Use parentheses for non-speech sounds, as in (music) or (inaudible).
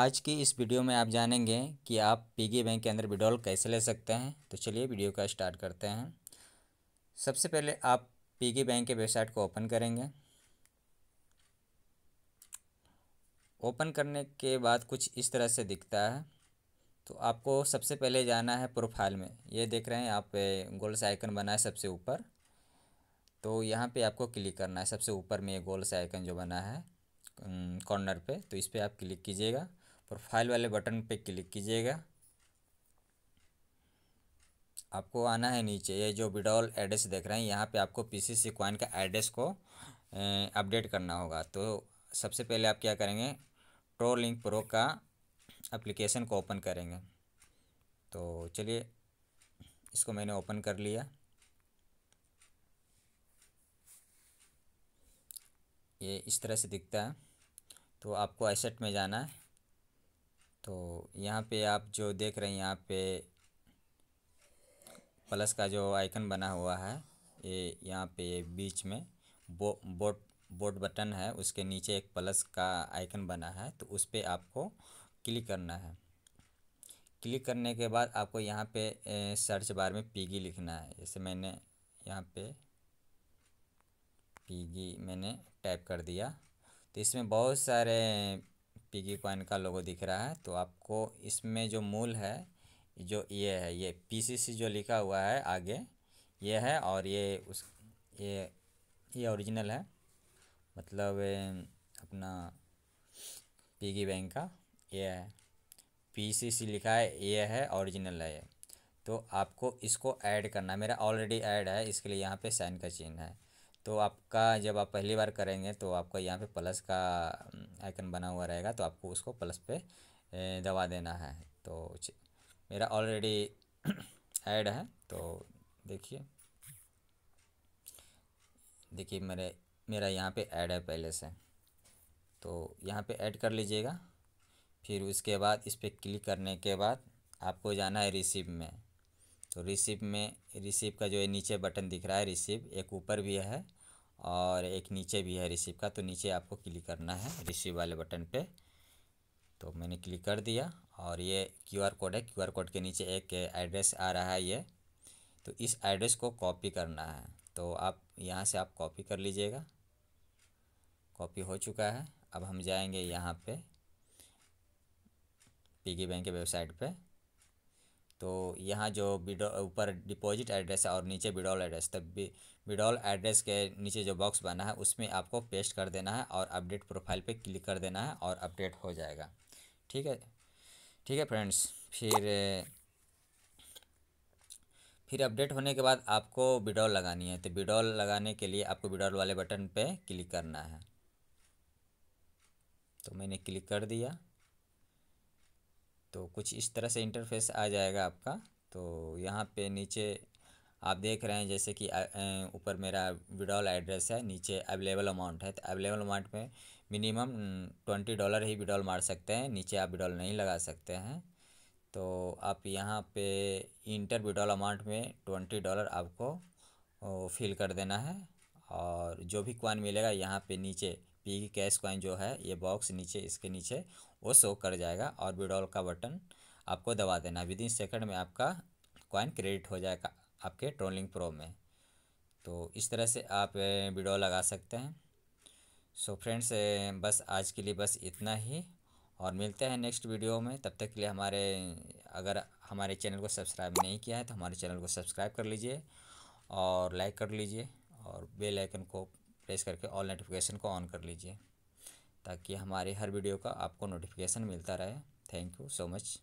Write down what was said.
आज की इस वीडियो में आप जानेंगे कि आप पीगी बैंक के अंदर विड्रॉल कैसे ले सकते हैं तो चलिए वीडियो का स्टार्ट करते हैं सबसे पहले आप पीगी बैंक के वेबसाइट को ओपन करेंगे ओपन करने के बाद कुछ इस तरह से दिखता है तो आपको सबसे पहले जाना है प्रोफाइल में ये देख रहे हैं आप गोल से आइकन बना है सबसे ऊपर तो यहाँ पे आपको क्लिक करना है सबसे ऊपर में ये से आइकन जो बना है कॉर्नर पे तो इस पर आप क्लिक कीजिएगा और फाइल वाले बटन पे क्लिक कीजिएगा आपको आना है नीचे ये जो विड्रॉल एड्रेस देख रहे हैं यहाँ पे आपको पीसीसी क्वाइन का एड्रेस को अपडेट करना होगा तो सबसे पहले आप क्या करेंगे ट्रो लिंक प्रो का एप्लीकेशन को ओपन करेंगे तो चलिए इसको मैंने ओपन कर लिया ये इस तरह से दिखता है तो आपको एसेट में जाना है तो यहाँ पे आप जो देख रहे हैं यहाँ पे प्लस का जो आइकन बना हुआ है ये यहाँ पे बीच में बो बोट बोट बटन है उसके नीचे एक प्लस का आइकन बना है तो उस पर आपको क्लिक करना है क्लिक करने के बाद आपको यहाँ पे सर्च बार में पीगी लिखना है जैसे मैंने यहाँ पे पीगी मैंने टाइप कर दिया तो इसमें बहुत सारे पिगी कॉइन का लोगो दिख रहा है तो आपको इसमें जो मूल है जो ये है ये पीसीसी जो लिखा हुआ है आगे ये है और ये उस ये ये ओरिजिनल है मतलब अपना पिगी बैंक का ये है पीसीसी लिखा है ये है ओरिजिनल है ये तो आपको इसको ऐड करना मेरा ऑलरेडी ऐड है इसके लिए यहाँ पे साइन का चिन्ह है तो आपका जब आप पहली बार करेंगे तो आपका यहाँ पे प्लस का आइकन बना हुआ रहेगा तो आपको उसको प्लस पे दबा देना है तो मेरा ऑलरेडी ऐड (clears throat) है तो देखिए देखिए मेरे मेरा यहाँ पे ऐड है पहले से तो यहाँ पे ऐड कर लीजिएगा फिर उसके बाद इस पर क्लिक करने के बाद आपको जाना है रिसीव में तो रिसीव में रिसीव का जो है नीचे बटन दिख रहा है रिसिप एक ऊपर भी है और एक नीचे भी है रिसिप का तो नीचे आपको क्लिक करना है रिसीव वाले बटन पे तो मैंने क्लिक कर दिया और ये क्यूआर कोड है क्यूआर कोड के नीचे एक एड्रेस आ रहा है ये तो इस एड्रेस को कॉपी करना है तो आप यहाँ से आप कॉपी कर लीजिएगा कॉपी हो चुका है अब हम जाएंगे यहाँ पे पीगी बैंक के वेबसाइट पे तो यहाँ जो बिडो ऊपर डिपॉजिट एड्रेस है और नीचे बिडॉल एड्रेस तब भी बिडॉल एड्रेस के नीचे जो बॉक्स बना है उसमें आपको पेस्ट कर देना है और अपडेट प्रोफाइल पे क्लिक कर देना है और अपडेट हो जाएगा ठीक है ठीक है फ्रेंड्स फिर फिर अपडेट होने के बाद आपको बिडॉल लगानी है तो बिडॉल लगाने के लिए आपको बिडॉल वाले बटन पर क्लिक करना है तो मैंने क्लिक कर दिया तो कुछ इस तरह से इंटरफेस आ जाएगा आपका तो यहाँ पे नीचे आप देख रहे हैं जैसे कि ऊपर मेरा विड्रॉल एड्रेस है नीचे अवेलेबल अमाउंट है तो अवेलेबल अमाउंट में मिनिमम ट्वेंटी डॉलर ही विड्रॉल मार सकते हैं नीचे आप विड्रॉल नहीं लगा सकते हैं तो आप यहाँ पे इंटर विड्रॉल अमाउंट में ट्वेंटी डॉलर आपको फिल कर देना है और जो भी क्वाइन मिलेगा यहाँ पे नीचे पी कैश क्वाइन जो है ये बॉक्स नीचे इसके नीचे वो शो कर जाएगा और विड्रॉल का बटन आपको दबा देना विद इन सेकेंड में आपका कॉइन क्रेडिट हो जाएगा आपके ट्रोलिंग प्रो में तो इस तरह से आप विड्रॉल लगा सकते हैं सो so फ्रेंड्स बस आज के लिए बस इतना ही और मिलते हैं नेक्स्ट वीडियो में तब तक के लिए हमारे अगर हमारे चैनल को सब्सक्राइब नहीं किया है तो हमारे चैनल को सब्सक्राइब कर लीजिए और लाइक कर लीजिए और बेल आइकन को प्रेस करके ऑल नोटिफिकेशन को ऑन कर लीजिए ताकि हमारे हर वीडियो का आपको नोटिफिकेशन मिलता रहे थैंक यू सो मच